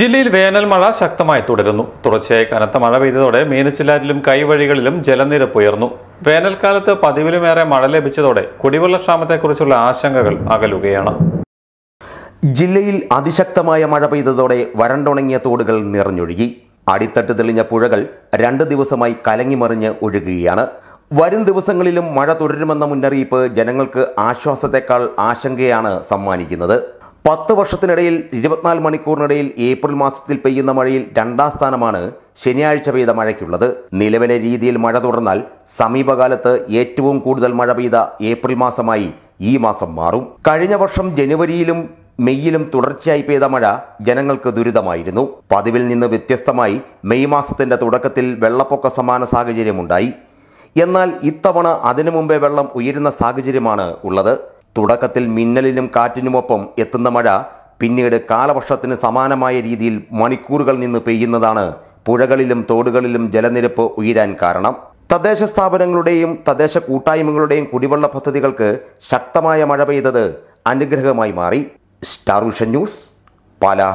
ജില്ലയിൽ വേനൽ മഴ ശക്തമായി തുടരുന്നു തുടർച്ചയായി കനത്ത മഴ പെയ്തതോടെ മീനച്ചിലാറ്റിലും കൈവഴികളിലും ജലനിരപ്പ് ഉയർന്നു വേനൽക്കാലത്ത് പതിവിലുമേറെ മഴ ലഭിച്ചതോടെ കുടിവെള്ളക്ഷാമത്തെക്കുറിച്ചുള്ള ആശങ്കകൾ അകലുകയാണ് ജില്ലയിൽ അതിശക്തമായ മഴ പെയ്തതോടെ വരണ്ടുണങ്ങിയ തോടുകൾ നിറഞ്ഞൊഴുകി അടിത്തട്ട് തെളിഞ്ഞ പുഴകൾ രണ്ട് ദിവസമായി കലങ്ങിമറിഞ്ഞ് ഒഴുകുകയാണ് വരും ദിവസങ്ങളിലും മഴ തുടരുമെന്ന മുന്നറിയിപ്പ് ജനങ്ങൾക്ക് ആശ്വാസത്തെക്കാൾ ആശങ്കയാണ് സമ്മാനിക്കുന്നത് പത്ത് വർഷത്തിനിടയിൽ ഇരുപത്തിനാല് മണിക്കൂറിനിടയിൽ ഏപ്രിൽ മാസത്തിൽ പെയ്യുന്ന മഴയിൽ രണ്ടാം സ്ഥാനമാണ് ശനിയാഴ്ച പെയ്ത മഴയ്ക്കുള്ളത് നിലവിലെ രീതിയിൽ മഴ തുടർന്നാൽ സമീപകാലത്ത് ഏറ്റവും കൂടുതൽ മഴ പെയ്ത ഏപ്രിൽ മാസമായി ഈ മാസം മാറും കഴിഞ്ഞ വർഷം ജനുവരിയിലും മെയ്യിലും തുടർച്ചയായി പെയ്ത മഴ ജനങ്ങൾക്ക് ദുരിതമായിരുന്നു പതിവിൽ നിന്ന് വ്യത്യസ്തമായി മെയ് മാസത്തിന്റെ തുടക്കത്തിൽ വെള്ളപ്പൊക്ക സമാന സാഹചര്യമുണ്ടായി എന്നാൽ ഇത്തവണ അതിനു മുമ്പേ വെള്ളം ഉയരുന്ന സാഹചര്യമാണ് ഉള്ളത് തുടക്കത്തിൽ മിന്നലിനും കാറ്റിനുമൊപ്പം എത്തുന്ന മഴ പിന്നീട് കാലവർഷത്തിന് സമാനമായ രീതിയിൽ മണിക്കൂറുകൾ നിന്ന് പെയ്യുന്നതാണ് പുഴകളിലും തോടുകളിലും ജലനിരപ്പ് ഉയരാൻ കാരണം തദ്ദേശ സ്ഥാപനങ്ങളുടെയും തദ്ദേശ കൂട്ടായ്മകളുടെയും കുടിവെള്ള പദ്ധതികൾക്ക് ശക്തമായ മഴ പെയ്തത് അനുഗ്രഹമായി മാറി സ്റ്റാർ വിഷൻ ന്യൂസ് പാലാ